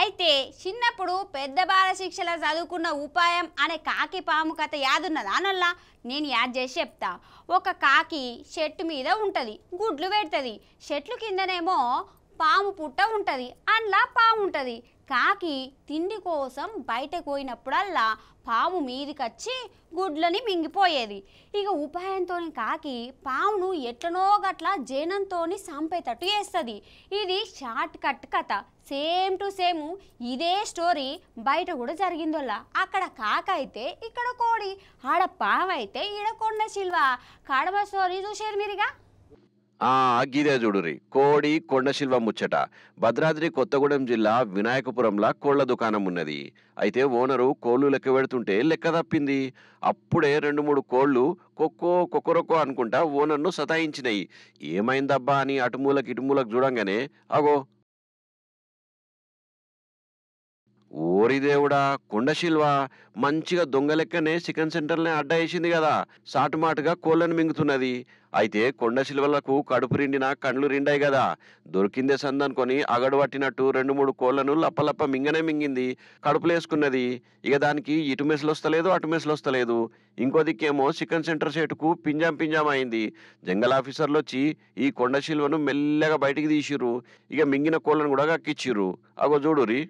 అయితే చిన్నప్పుడు పెద్ద బాల శిక్షలో చదువుకున్న ఉపాయం అనే కాకి పాము కథ యాదున్న దానల్లా నేను యాద్ చేసి చెప్తా ఒక కాకి చెట్టు మీద ఉంటుంది గుడ్లు పెడుతుంది చెట్లు కిందనేమో పాము పుట్ట ఉంటుంది అందులో పాము ఉంటుంది కాకి తిండి కోసం బయటకు పోయినప్పుడల్లా పాము మీదికొచ్చి గుడ్లని మింగిపోయేది ఇక ఉపాయంతో కాకి పామును ఎట్లనో గట్ల జనంతో సంపేటట్టు చేస్తుంది ఇది షార్ట్ కట్ కథ సేమ్ టు సేమ్ ఇదే స్టోరీ బయట కూడా జరిగిందోలా అక్కడ కాక అయితే ఇక్కడ కోడి ఆడ పాము అయితే ఈడ కొండ శిల్వ కడవ స్టోరీ చూసారు మీరుగా గిదే చూడురి కోడి కొండశిల్వ ముచ్చట భద్రాద్రి కొత్తగూడెం జిల్లా వినాయకపురంలా కోళ్ల దుకాణం ఉన్నది అయితే ఓనరు కోళ్ళు లెక్క పెడుతుంటే లెక్క తప్పింది అప్పుడే రెండు మూడు కోళ్ళు కొక్కో కొక్కరొక్కో అనుకుంటా ఓనర్ను సతాయించినాయి ఏమైందబ్బా అని అటుమూలకు ఇటుమూలకు చూడంగానే అగో ఓరి దేవుడా కొండశిల్వ మంచిగా దొంగలెక్కనే చికెన్ సెంటర్ని అడ్డా వేసింది కదా సాటుమాటుగా కోళ్ళను మింగుతున్నది అయితే కొండశిల్వలకు కడుపు రిండిన కండ్లు రిండాయి కదా దొరికిందే సందనుకొని పట్టినట్టు రెండు మూడు కోళ్లను లప్పలప్ప మింగనే మింగింది కడుపులేసుకున్నది ఇక దానికి ఇటు మెసలు వస్తలేదు అటు మెసలు వస్తలేదు ఇంకో దిక్కేమో చికెన్ సెంటర్ సేటుకు పింజాం పింజాం అయింది జంగల్ ఆఫీసర్లు వచ్చి ఈ కొండశిల్వను మెల్లగా బయటికి తీసిరు ఇక మింగిన కోళ్ళను కూడా కక్కిచ్చిర్రు అగో చూడురి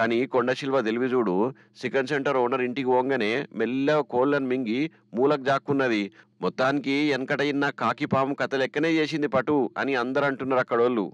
కానీ కొండశిల్వ చూడు చికెన్ సెంటర్ ఓనర్ ఇంటికి పోగానే మెల్ల కోళ్ళను మింగి మూలకు జాక్కున్నది మొత్తానికి వెనకటయిన కాకిపాము కథ లెక్కనే చేసింది పటు అని అందరూ అంటున్నారు అక్కడోళ్ళు